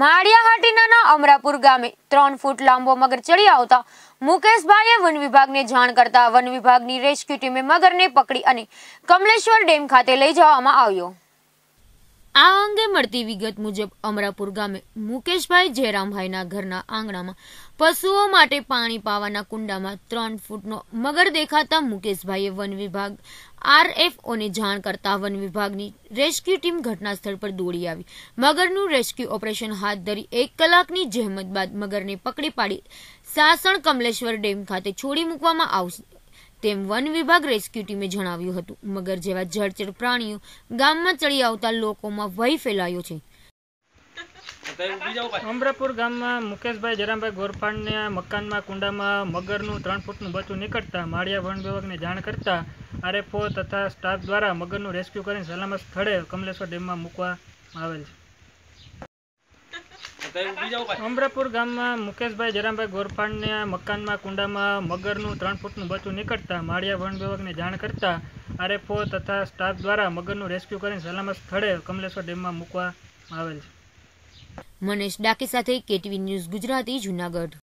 માળિયાહાટીના અમરાપુર ગામે ત્રણ ફૂટ લાંબો મગર ચડી આવતા મુકેશભાઈએ વન વિભાગને જાણ કરતા વન વિભાગની રેસ્ક્યુ ટીમે મગરને પકડી અને કમલેશ્વર ડેમ ખાતે લઈ જવામાં આવ્યો આ અંગે મળતી વિગત મુજબ અમરાપુર ગામે મુકેશભાઈ જયરામભાઈના ઘરના આંગણામાં પશુઓ માટે પાણી પાવાના કુંડામાં ત્રણ ફૂટનો મગર દેખાતા મુકેશભાઈએ વન વિભાગ આરએફઓને જાણ કરતા વન વિભાગની રેસ્ક્યુ ટીમ ઘટનાસ્થળ પર દોડી આવી મગરનું રેસ્ક્યુ ઓપરેશન હાથ ધરી એક કલાકની જહેમત બાદ મગરને પકડી પાડી સાસણ કમલેશ્વર ડેમ ખાતે છોડી મૂકવામાં આવશે તેમ વન વિભાગ રેસ્ક્યુ ટીમે જણાવ્યું હતું મગર જેવા જળચર પ્રાણીઓ ગામમાં ચડી આવતા લોકોમાં ભય ફેલાયો છે અમરાપુર ગામમાં મુકેશભાઈ જરામભાઈ ગોરફાણના મકાનમાં કુંડામાં મગરનું ત્રણ ફૂટનું બચ્ચું નીકળતા માળિયા વન વિભાગને જાણ કરતા આરએફઓ તથા સ્ટાફ દ્વારા મગરનું રેસ્ક્યુ કરીને સલામત સ્થળે કમલેશ્વર ડેમમાં મૂકવામાં આવેલ છે અમરાપુર ગામમાં મુકેશભાઈ જરામભાઈ ગોરફાણના મકાનમાં કુંડામાં મગરનું ત્રણ ફૂટનું બચ્ચું નીકળતા માળિયા વન વિભાગને જાણ કરતા આરએફઓ તથા સ્ટાફ દ્વારા મગરનું રેસ્ક્યુ કરીને સલામત સ્થળે કમલેશ્વર ડેમમાં મૂકવામાં આવેલ છે મનેશ ડાકી સાથે કેટીવી ન્યૂઝ ગુજરાતી જુનાગઢ